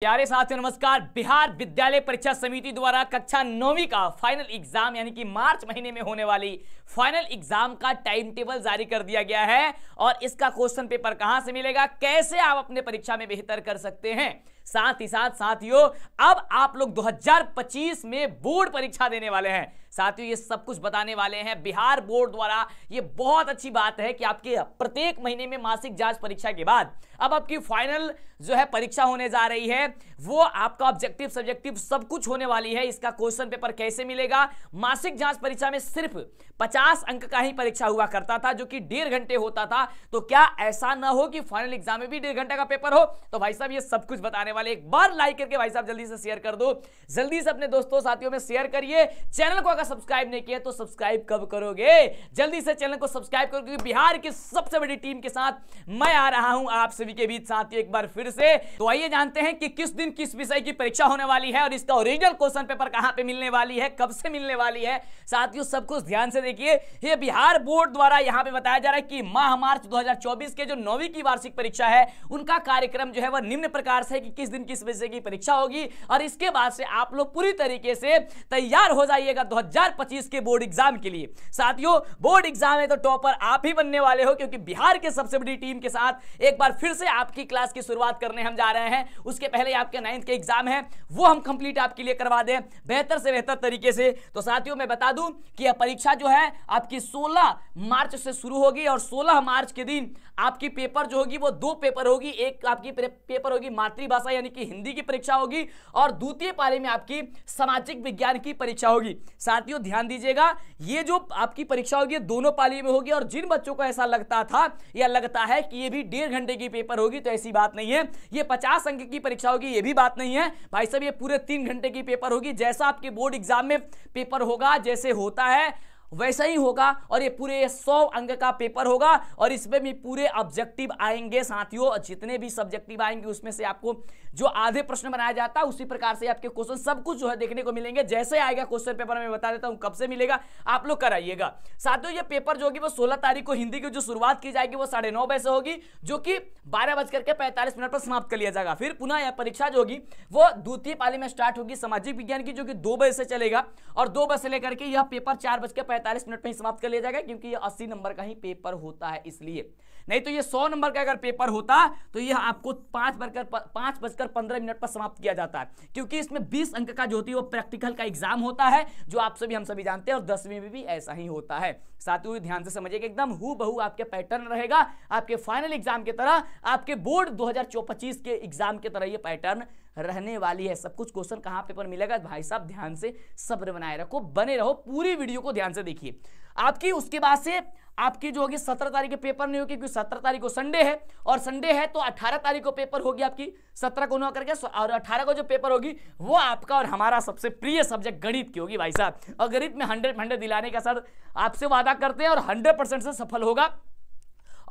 प्यारे साथियों नमस्कार बिहार विद्यालय परीक्षा समिति द्वारा कक्षा नौवीं का फाइनल एग्जाम यानी कि मार्च महीने में होने वाली फाइनल एग्जाम का टाइम टेबल जारी कर दिया गया है और इसका क्वेश्चन पेपर कहां से मिलेगा कैसे आप अपने परीक्षा में बेहतर कर सकते हैं साथ ही साथ साथियों अब आप लोग 2025 में बोर्ड परीक्षा देने वाले हैं साथियों ये सब कुछ बताने वाले हैं बिहार बोर्ड द्वारा ये बहुत अच्छी बात है कि आपके प्रत्येक महीने में मासिक जांच परीक्षा के बाद अब आपकी फाइनल जो है परीक्षा होने जा रही है वो आपका ऑब्जेक्टिव सब्जेक्टिव सब कुछ होने वाली है इसका क्वेश्चन पेपर कैसे मिलेगा मासिक जांच परीक्षा में सिर्फ 50 अंक का ही परीक्षा हुआ करता था जो कि डेढ़ घंटे होता था तो क्या ऐसा ना हो कि फाइनल एग्जाम में भी डेढ़ घंटे का पेपर हो तो भाई साहब ये सब कुछ बताने वाले एक बार लाइक करके भाई साहब जल्दी से शेयर कर दो जल्दी से अपने दोस्तों साथियों में शेयर करिए चैनल को अगर सब्सक्राइब नहीं किया तो सब्सक्राइब कब करोगे जल्दी से चैनल को सब्सक्राइब करो क्योंकि बिहार की सबसे बड़ी टीम के साथ मैं आ रहा हूं आप सभी के बीच साथ ही एक बार फिर से तो आइए जानते हैं कि किस दिन किस विषय की परीक्षा होने वाली है और इसका ओरिजिनल क्वेश्चन पेपर कहां पे मिलने वाली है कब से मिलने वाली है साथियों सब कुछ ध्यान से देखिए ये बिहार बोर्ड द्वारा यहां पे बताया जा रहा है कि माह मार्च 2024 के जो नौवीं की वार्षिक परीक्षा है उनका कार्यक्रम जो है वह निम्न प्रकार से कि किस दिन किस विषय की परीक्षा होगी और इसके बाद से आप लोग पूरी तरीके से तैयार हो जाइएगा दो 2025 के बोर्ड एग्जाम के लिए साथियों बोर्ड एग्जाम है तो टॉपर आप ही बनने वाले हो क्योंकि बिहार के सबसे बड़ी टीम के साथ एक बार फिर से आपकी क्लास की शुरुआत करने हम जा रहे हैं उसके पहले आपके नाइन्थ के एग्जाम है वो हम कंप्लीट आपके लिए करवा दें बेहतर से बेहतर तरीके से तो साथियों मैं बता दूं कि यह परीक्षा जो है आपकी सोलह मार्च से शुरू होगी और सोलह मार्च के दिन आपकी पेपर जो होगी वो दो पेपर होगी एक आपकी पेपर होगी मातृभाषा यानी कि हिंदी की परीक्षा होगी और द्वितीय पारी में आपकी सामाजिक विज्ञान की परीक्षा होगी साथ साथियों ध्यान दीजिएगा ये जो आपकी परीक्षा होगी दोनों पाली में होगी और जिन बच्चों को ऐसा लगता था या लगता है कि ये भी डेढ़ घंटे की पेपर होगी तो ऐसी बात नहीं है ये पचास अंक की परीक्षा होगी ये भी बात नहीं है भाई साहब ये पूरे तीन घंटे की पेपर होगी जैसा आपके बोर्ड एग्जाम में पेपर होगा जैसे होता है वैसा ही होगा और ये पूरे सौ अंग का पेपर होगा और इसमें भी पूरे ऑब्जेक्टिव आएंगे साथियों जितने भी सब्जेक्टिव आएंगे उसमें से आपको जो आधे प्रश्न बनाया जाता है उसी प्रकार से आपके क्वेश्चन सब कुछ जो है देखने को मिलेंगे जैसे आएगा क्वेश्चन पेपर में बता देता हूँ कब से मिलेगा आप लोग कराइएगा साथियों ये पेपर जो होगी वो सोलह तारीख को हिंदी की जो शुरुआत की जाएगी वो साढ़े नौ बजे होगी जो कि बारह बजकर करके पैंतालीस मिनट पर समाप्त कर लिया जाएगा फिर पुनः यह परीक्षा जो होगी वो द्वितीय पाली में स्टार्ट होगी सामाजिक विज्ञान की जो कि दो बजे से चलेगा और दो बजे से लेकर के यह पेपर चार बज के पैंतालीस मिनट में ही समाप्त कर लिया जाएगा क्योंकि ये अस्सी नंबर का ही पेपर होता है इसलिए नहीं तो ये सौ नंबर का अगर पेपर होता तो ये आपको पांच बजकर पांच बजकर पंद्रह मिनट पर समाप्त किया जाता है क्योंकि इसमें बीस अंक का जो होती है वो प्रैक्टिकल का एग्जाम होता है जो आप सभी हम सभी जानते हैं और दसवीं में भी ऐसा ही होता है साथ ही ध्यान से समझिए एकदम हु बहु आपके पैटर्न रहेगा आपके फाइनल एग्जाम की तरह आपके बोर्ड दो के एग्जाम की तरह ये पैटर्न रहने वाली है सब कुछ क्वेश्चन कहाँ पेपर मिलेगा भाई साहब ध्यान से सब्र बनाए रखो बने रहो पूरी वीडियो को ध्यान से देखिए आपकी उसके बाद से आपकी जो होगी सत्रह तारीख के पेपर नहीं होगी क्योंकि सत्रह तारीख को संडे है और संडे है तो अठारह तारीख को पेपर होगी आपकी सत्रह को नौ करके और अठारह को जो पेपर होगी वो आपका और हमारा सबसे प्रिय सब्जेक्ट गणित की होगी भाई साहब और गणित में हंड्रेड हंड्रेड दिलाने का सर आपसे वादा करते हैं और हंड्रेड परसेंट से सफल होगा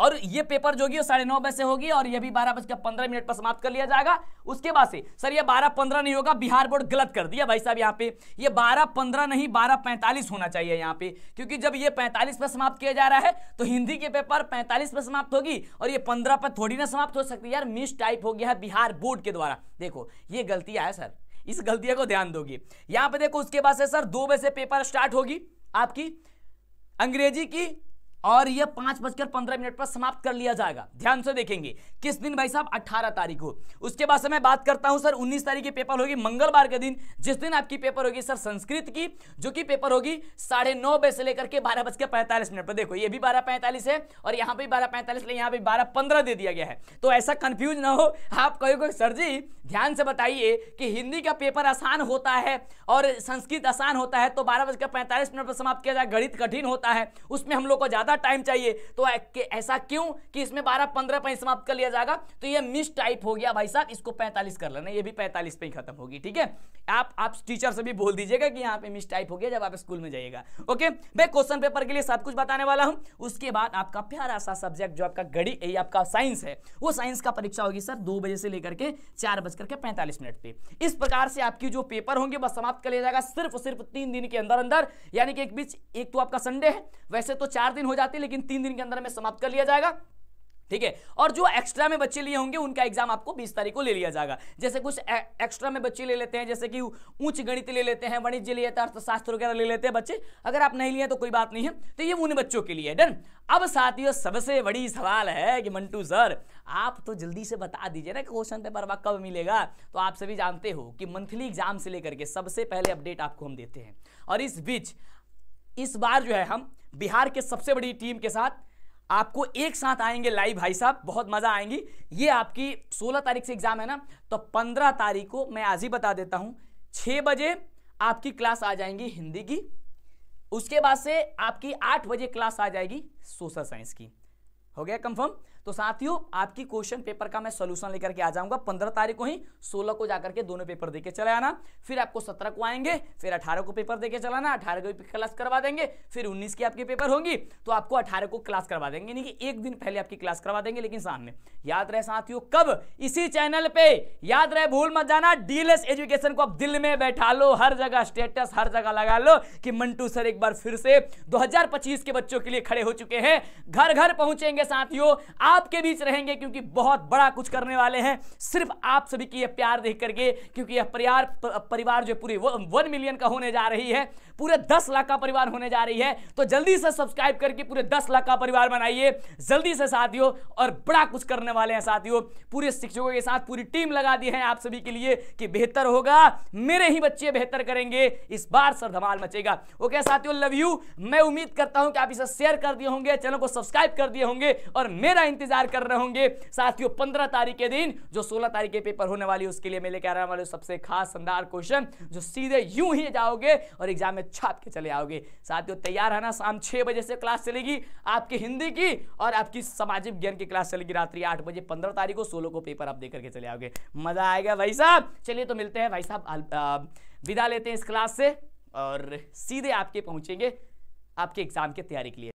और ये पेपर जो होगी साढ़े नौ बजे से होगी और ये भी बारह बजकर पंद्रह मिनट पर समाप्त कर लिया जाएगा उसके बाद से सर ये बारह पंद्रह नहीं होगा बिहार बोर्ड गलत कर दिया भाई साहब यहाँ पे ये बारह पंद्रह नहीं बारह पैंतालीस होना चाहिए यहाँ पे क्योंकि जब ये पैंतालीस पर समाप्त किया जा रहा है तो हिंदी के पेपर पैंतालीस पर समाप्त होगी और ये पंद्रह पर थोड़ी ना समाप्त हो सकती है यार मिस टाइप हो गया है बिहार बोर्ड के द्वारा देखो ये गलतियाँ है सर इस गलतियां को ध्यान दोगे यहाँ पे देखो उसके बाद से सर दो बजे से पेपर स्टार्ट होगी आपकी अंग्रेजी की और यह पांच बजकर पंद्रह मिनट पर समाप्त कर लिया जाएगा ध्यान से देखेंगे किस दिन भाई साहब अट्ठारह तारीख को उसके बाद से मैं बात करता हूं सर उन्नीस तारीख की पेपर होगी मंगलवार के दिन जिस दिन आपकी पेपर होगी सर संस्कृत की जो कि पेपर होगी साढ़े नौ बजे से लेकर के बारह बजकर पैंतालीस मिनट पर देखो ये भी बारह पैंतालीस है और यहां पर बारह पैंतालीस यहां पर बारह पंद्रह दे दिया गया है तो ऐसा कंफ्यूज ना हो आप कहोगे सर जी ध्यान से बताइए कि हिंदी का पेपर आसान होता है और संस्कृत आसान होता है तो बारह बजकर पैंतालीस मिनट पर समाप्त किया जाए गणित कठिन होता है उसमें हम लोग को ज्यादा ज़्यादा टाइम चाहिए तो ऐसा क्यों कि इसमें बारह पंद्रह पे समाप्त कर लिया जाएगा तो यह मिस टाइप हो गया भाई साहब इसको पैंतालीस कर लेना यह भी पैंतालीस पे ही खत्म होगी ठीक है आप आप टीचर से भी बोल दीजिएगा कि यहाँ पे मिस टाइप हो गया जब आप स्कूल में जाइएगा ओके मैं क्वेश्चन पेपर के लिए सब कुछ बताने वाला हूँ उसके बाद आपका प्यारा सा सब्जेक्ट जो आपका गड़ी आपका साइंस है वो साइंस का परीक्षा होगी सर दो बजे से लेकर के चार बजकर के पैंतालीस मिनट पे इस प्रकार से आपकी जो पेपर होंगे बस समाप्त कर लिया जाएगा सिर्फ सिर्फ तीन दिन के अंदर अंदर यानी कि एक बीच एक तो आपका संडे है वैसे तो चार दिन हो जाती है लेकिन तीन दिन के अंदर में समाप्त कर लिया जाएगा ठीक है और जो एक्स्ट्रा में बच्चे लिए होंगे उनका एग्जाम आपको 20 तारीख को ले लिया जाएगा जैसे कुछ एक्स्ट्रा में बच्चे ले लेते हैं जैसे कि उच्च गणित ले लेते हैं वणिज्य लिए लेते हैं अर्थशास्त्र वगैरह ले लेते हैं बच्चे अगर आप नहीं लिए तो कोई बात नहीं है तो ये उन बच्चों के लिए डन अब साथियों सबसे बड़ी सवाल है कि मंटू सर आप तो जल्दी से बता दीजिए ना क्वेश्चन पेपर वक्त कब मिलेगा तो आप सभी जानते हो कि मंथली एग्जाम से लेकर के सबसे पहले अपडेट आपको हम देते हैं और इस बीच इस बार जो है हम बिहार के सबसे बड़ी टीम के साथ आपको एक साथ आएंगे लाइव भाई साहब बहुत मजा आएंगी ये आपकी 16 तारीख से एग्जाम है ना तो 15 तारीख को मैं आज ही बता देता हूं 6 बजे आपकी क्लास आ जाएंगी हिंदी की उसके बाद से आपकी 8 बजे क्लास आ जाएगी सोशल साइंस की हो गया कंफर्म तो साथियों आपकी क्वेश्चन पेपर का मैं सोल्यूशन लेकर के आ जाऊंगा पंद्रह तारीख को ही सोलह को जाकर के दोनों पेपर देके चले आना फिर आपको सत्रह को आएंगे फिर अठारह को पेपर देके चलाना अठारह को क्लास करवा देंगे फिर उन्नीस की आपकी पेपर होंगी तो आपको अठारह को क्लास करवा देंगे यानी कि एक दिन पहले आपकी क्लास करवा देंगे लेकिन सामने याद रहे साथियों कब इसी चैनल पर याद रहे भूल मत जाना डीएलएस एजुकेशन को आप दिल में बैठा लो हर जगह स्टेटस हर जगह लगा लो कि मंटू सर एक बार फिर से दो के बच्चों के लिए खड़े हो चुके हैं घर घर पहुंचेंगे साथियों आपके बीच रहेंगे क्योंकि बहुत बड़ा कुछ करने वाले हैं सिर्फ आप सभी की यह प्यार देख करके क्योंकि यह परिवार परिवार जो पूरे वन मिलियन का होने जा रही है पूरे दस लाख का परिवार होने जा रही है तो जल्दी से सब्सक्राइब करके पूरे दस लाख का परिवार बनाइए जल्दी से साथियों और बड़ा कुछ करने वाले हैं साथियों पूरे शिक्षकों के साथ पूरी टीम लगा दी है आप सभी के लिए कि बेहतर होगा मेरे ही बच्चे बेहतर करेंगे इस बार सर धमाल मचेगा ओके साथियों लव यू मैं उम्मीद करता हूं कि आप इसे शेयर कर दिए होंगे चैनल को सब्सक्राइब कर दिए होंगे और मेरा इंतजार कर रहे होंगे साथियों पंद्रह तारीख के दिन जो सोलह तारीख के पेपर होने वाली उसके लिए मैं लेकर आने वाले सबसे खास शानदार क्वेश्चन जो सीधे यूं ही जाओगे और एग्जाम में छाप के चले आओगे साथियों तैयार है ना शाम छह बजे से क्लास चलेगी आपकी हिंदी की और आपकी सामाजिक ज्ञान की क्लास चलेगी रात्रि आठ बजे पंद्रह तारीख को सोलह को पेपर आप देकर के चले आओगे मजा आएगा भाई साहब चलिए तो मिलते हैं भाई साहब विदा लेते हैं इस क्लास से और सीधे आपके पहुंचेंगे आपके एग्जाम की तैयारी के लिए